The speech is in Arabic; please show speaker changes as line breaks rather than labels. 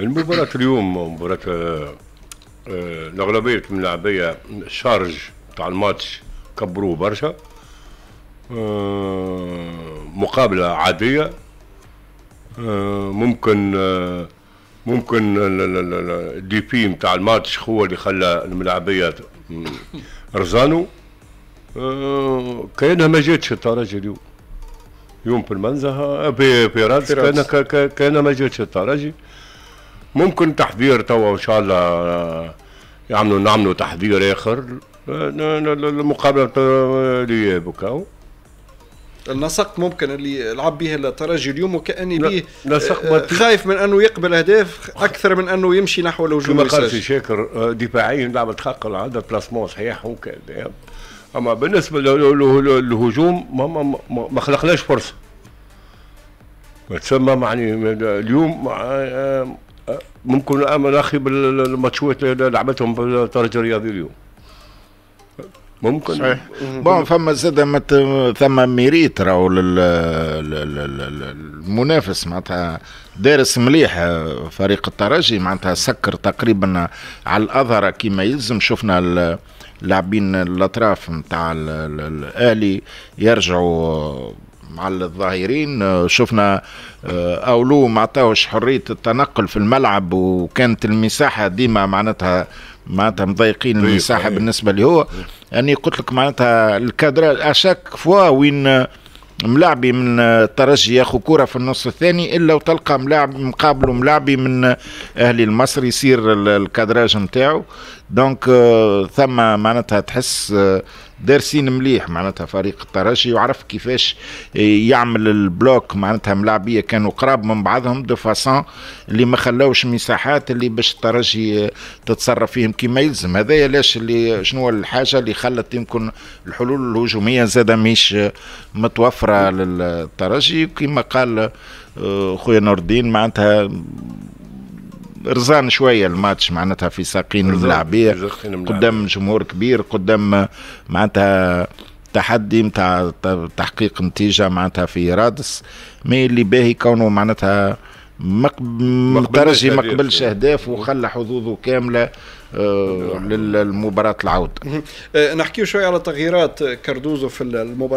المباراة اليوم مباراة آه، آه، الأغلبية من اللاعبية شارج تاع الماتش كبروه برشا آه، مقابلة عادية ممكن ممكن الدي بي نتاع الماتش هو اللي خلى الملاعبية رزانو كانها ما جاتش الترجي اليوم يوم في المنزه في في كانها ما جاتش الترجي ممكن تحذير توا ان شاء الله آه، يعملوا يعني نعملوا تحذير اخر آه، المقابله اللي بكاو النسق ممكن اللي لعب به الترجي اليوم وكاني به آه، خايف من انه يقبل اهداف اكثر من انه يمشي نحو الهجوم كما قال شاكر دفاعيا لعبت حق العاده بلاسمون صحيح وكذا اما بالنسبه للهجوم ما خلقناش فرصه تسمى معني اليوم ممكن اخي بالماتشات اللي لعبتهم بالطرد الرياضي اليوم
ممكن صحيح بون فما زاد ثم ميريت راهو المنافس معناتها دارس مليح آه، فريق الترجي معناتها سكر تقريبا على الاظهر كيما يلزم شفنا اللاعبين الاطراف نتاع الاهلي يرجعوا مع الظاهرين آه، شفنا آه، اولو ما عطاوش حريه التنقل في الملعب وكانت المساحه ديما معناتها معناتها مضايقين المساحه إيه. بالنسبه لي هو اني يعني قلت لك معناتها الكادر اشاك فوا وين ملاعبي من الترجي ياخذ كره في النص الثاني الا وتلقى ملاعب مقابله ملاعبي من اهلي المصر يصير الكادراج نتاعو دونك آه، ثم معناتها تحس دارسين مليح معناتها فريق الترجي وعرف كيفاش يعمل البلوك معناتها ملاعبيه كانوا قراب من بعضهم دو فاسون اللي ما خلاوش مساحات اللي باش الترجي تتصرف فيهم كما يلزم هذايا لاش اللي شنو الحاجه اللي خلت يمكن الحلول الهجوميه زاده مش متوفره للترجي كما قال آه، خويا نور الدين معناتها رزان شويه الماتش معناتها في ساقين الملاعبيه قدام جمهور كبير قدام معناتها تحدي نتاع تحقيق نتيجه معناتها في رادس مي اللي باهي كونه معناتها مقدرجي ما قبلش اهداف وخلى حظوظه كامله آه، نعم. للمباراه العوده
آه، نحكي شويه على تغييرات كاردوزو في المباراه